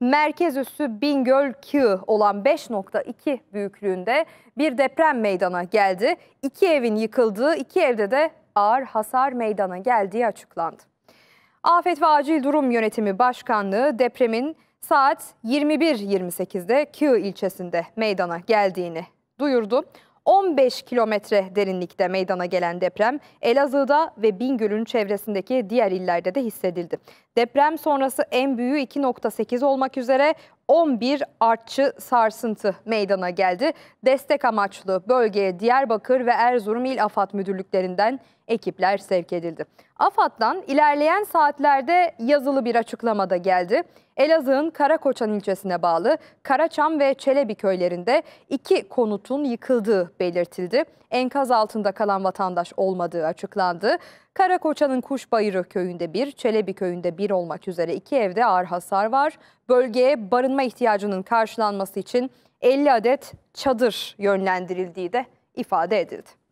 merkez üssü Bingöl Kığı olan 5.2 büyüklüğünde bir deprem meydana geldi. İki evin yıkıldığı, iki evde de ağır hasar meydana geldiği açıklandı. Afet ve Acil Durum Yönetimi Başkanlığı depremin saat 21.28'de Kığı ilçesinde meydana geldiğini duyurdu. 15 kilometre derinlikte meydana gelen deprem Elazığ'da ve Bingöl'ün çevresindeki diğer illerde de hissedildi. Deprem sonrası en büyüğü 2.8 olmak üzere 11 artçı sarsıntı meydana geldi. Destek amaçlı bölgeye Diyarbakır ve Erzurum İl AFAD müdürlüklerinden ekipler sevk edildi. AFAD'dan ilerleyen saatlerde yazılı bir açıklamada geldi. Elazığ'ın Karakoçan ilçesine bağlı Karaçam ve Çelebi köylerinde iki konutun yıkıldığı belirtildi. Enkaz altında kalan vatandaş olmadığı açıklandı. Karakoçan'ın Kuşbayırı köyünde bir, Çelebi köyünde bir olmak üzere iki evde ağır hasar var bölgeye barınma ihtiyacının karşılanması için 50 adet çadır yönlendirildiği de ifade edildi.